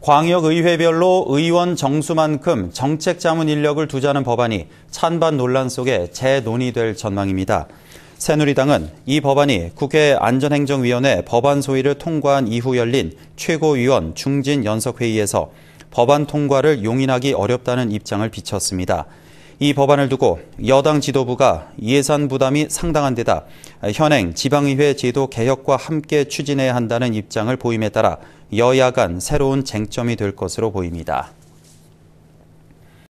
광역의회별로 의원 정수만큼 정책 자문 인력을 두자는 법안이 찬반 논란 속에 재논의될 전망입니다. 새누리당은 이 법안이 국회 안전행정위원회 법안 소위를 통과한 이후 열린 최고위원 중진 연석회의에서 법안 통과를 용인하기 어렵다는 입장을 비쳤습니다. 이 법안을 두고 여당 지도부가 예산 부담이 상당한 데다 현행 지방의회 제도 개혁과 함께 추진해야 한다는 입장을 보임에 따라 여야 간 새로운 쟁점이 될 것으로 보입니다.